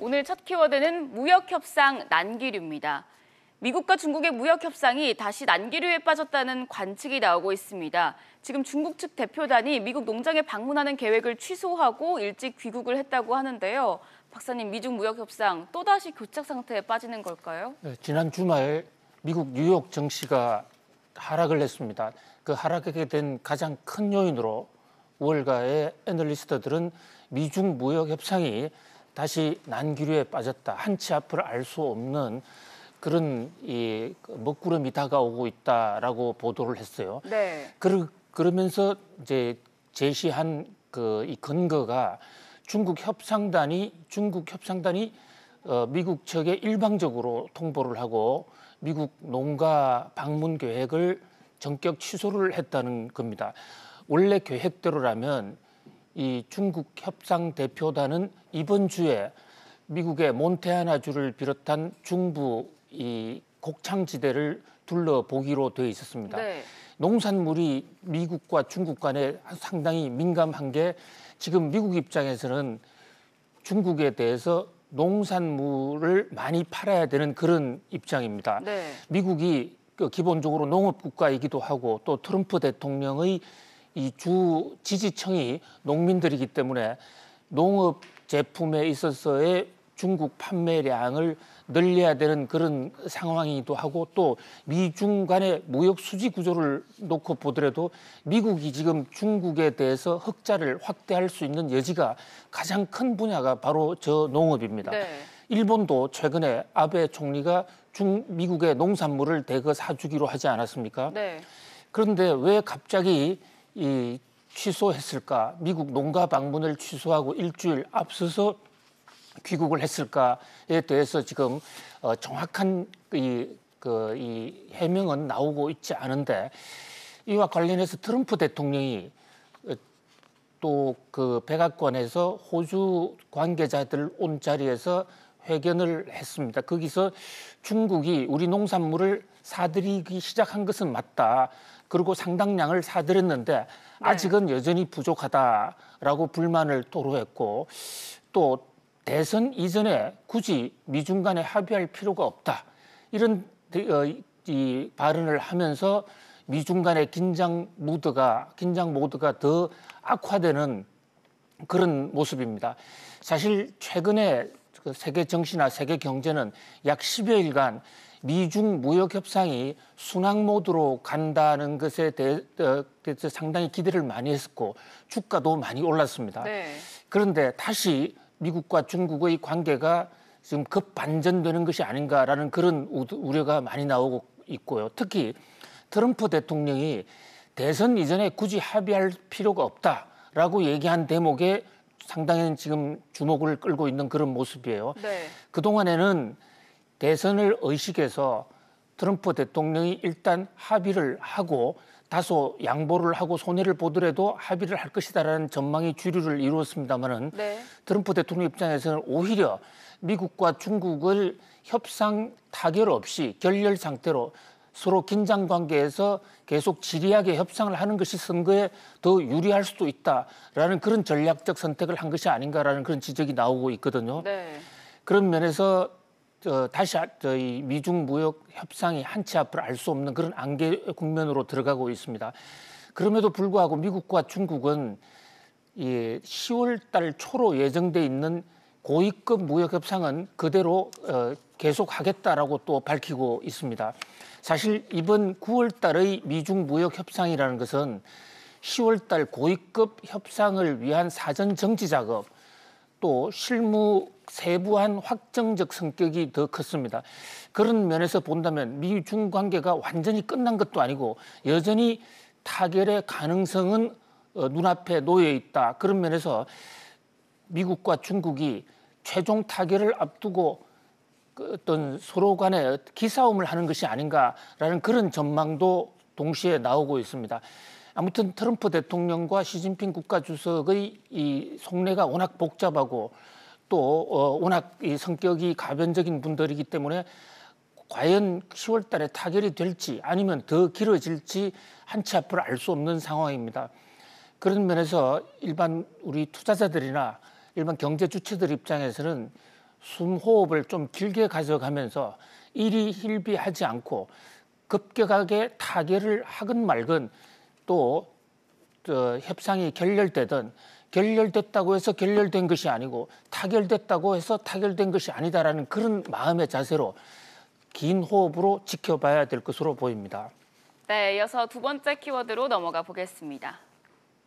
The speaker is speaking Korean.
오늘 첫 키워드는 무역협상 난기류입니다. 미국과 중국의 무역협상이 다시 난기류에 빠졌다는 관측이 나오고 있습니다. 지금 중국 측 대표단이 미국 농장에 방문하는 계획을 취소하고 일찍 귀국을 했다고 하는데요. 박사님, 미중 무역협상 또다시 교착 상태에 빠지는 걸까요? 네, 지난 주말 미국 뉴욕 증시가 하락을 했습니다. 그 하락하게 된 가장 큰 요인으로 월가의 애널리스트들은 미중 무역 협상이 다시 난기류에 빠졌다. 한치 앞을 알 수 없는 그런 이 그 먹구름이 다가오고 있다라고 보도를 했어요. 네. 그러, 그러면서 이제 제시한 그 이 근거가 중국 협상단이 중국 협상단이 어, 미국 측에 일방적으로 통보를 하고 미국 농가 방문 계획을 전격 취소를 했다는 겁니다. 원래 계획대로라면 이 중국 협상 대표단은 이번 주에 미국의 몬테아나주를 비롯한 중부 이 곡창지대를 둘러보기로 돼 있었습니다. 네. 농산물이 미국과 중국 간에 상당히 민감한 게 지금 미국 입장에서는 중국에 대해서 농산물을 많이 팔아야 되는 그런 입장입니다. 네. 미국이 그 기본적으로 농업 국가이기도 하고 또 트럼프 대통령의 이주 지지층이 농민들이기 때문에 농업 제품에 있어서의 중국 판매량을 늘려야 되는 그런 상황이기도 하고 또 미중 간의 무역 수지 구조를 놓고 보더라도 미국이 지금 중국에 대해서 흑자를 확대할 수 있는 여지가 가장 큰 분야가 바로 저 농업입니다. 네. 일본도 최근에 아베 총리가 중 미국의 농산물을 대거 사주기로 하지 않았습니까? 네. 그런데 왜 갑자기 이 취소했을까? 미국 농가 방문을 취소하고 일주일 앞서서 귀국을 했을까에 대해서 지금 어, 정확한 이, 그, 이 해명은 나오고 있지 않은데 이와 관련해서 트럼프 대통령이 어, 또그 백악관에서 호주 관계자들 온 자리에서 회견을 했습니다. 거기서 중국이 우리 농산물을 사들이기 그 시작한 것은 맞다. 그리고 상당량을 사들였는데 네. 아직은 여전히 부족하다라고 불만을 토로했고 또 대선 이전에 굳이 미중 간에 합의할 필요가 없다. 이런 어, 이 발언을 하면서 미중 간의 긴장 무드가 긴장 모드가 더 악화되는 그런 모습입니다. 사실 최근에 그 세계 정신나 세계 경제는 약 10여일간 미중 무역 협상이 순항 모드로 간다는 것에 대해서 어, 상당히 기대를 많이 했었고 주가도 많이 올랐습니다. 네. 그런데 다시 미국과 중국의 관계가 지금 급반전되는 것이 아닌가라는 그런 우려가 많이 나오고 있고요. 특히 트럼프 대통령이 대선 이전에 굳이 합의할 필요가 없다라고 얘기한 대목에 상당히 지금 주목을 끌고 있는 그런 모습이에요. 네. 그동안에는 대선을 의식해서 트럼프 대통령이 일단 합의를 하고 다소 양보를 하고 손해를 보더라도 합의를 할 것이다라는 전망이 주류를 이루었습니다마는 네. 트럼프 대통령 입장에서는 오히려 미국과 중국을 협상 타결 없이 결렬 상태로 서로 긴장 관계에서 계속 지리하게 협상을 하는 것이 선거에 더 유리할 수도 있다라는 그런 전략적 선택을 한 것이 아닌가라는 그런 지적이 나오고 있거든요. 네. 그런 면에서 저 다시 저희 미중 무역 협상이 한치 앞을 알 수 없는 그런 안개 국면으로 들어가고 있습니다. 그럼에도 불구하고 미국과 중국은 예, 10월 달 초로 예정돼 있는 고위급 무역 협상은 그대로 어, 계속하겠다라고 또 밝히고 있습니다. 사실 이번 9월 달의 미중 무역 협상이라는 것은 10월 달 고위급 협상을 위한 사전 정지 작업 또 실무 세부한 확정적 성격이 더 컸습니다. 그런 면에서 본다면 미중 관계가 완전히 끝난 것도 아니고 여전히 타결의 가능성은 어, 눈앞에 놓여 있다. 그런 면에서 미국과 중국이 최종 타결을 앞두고 그 어떤 서로 간의 기싸움을 하는 것이 아닌가라는 그런 전망도 동시에 나오고 있습니다. 아무튼 트럼프 대통령과 시진핑 국가주석의 이 속내가 워낙 복잡하고 또 어, 워낙 이 성격이 가변적인 분들이기 때문에 과연 10월 달에 타결이 될지 아니면 더 길어질지 한치 앞을 알 수 없는 상황입니다. 그런 면에서 일반 우리 투자자들이나 일반 경제 주체들 입장에서는 숨호흡을 좀 길게 가져가면서 일이 힐비하지 않고 급격하게 타결을 하건 말건 또 어, 협상이 결렬되든 결렬됐다고 해서 결렬된 것이 아니고 타결됐다고 해서 타결된 것이 아니다라는 그런 마음의 자세로 긴 호흡으로 지켜봐야 될 것으로 보입니다. 네, 이어서 두 번째 키워드로 넘어가 보겠습니다.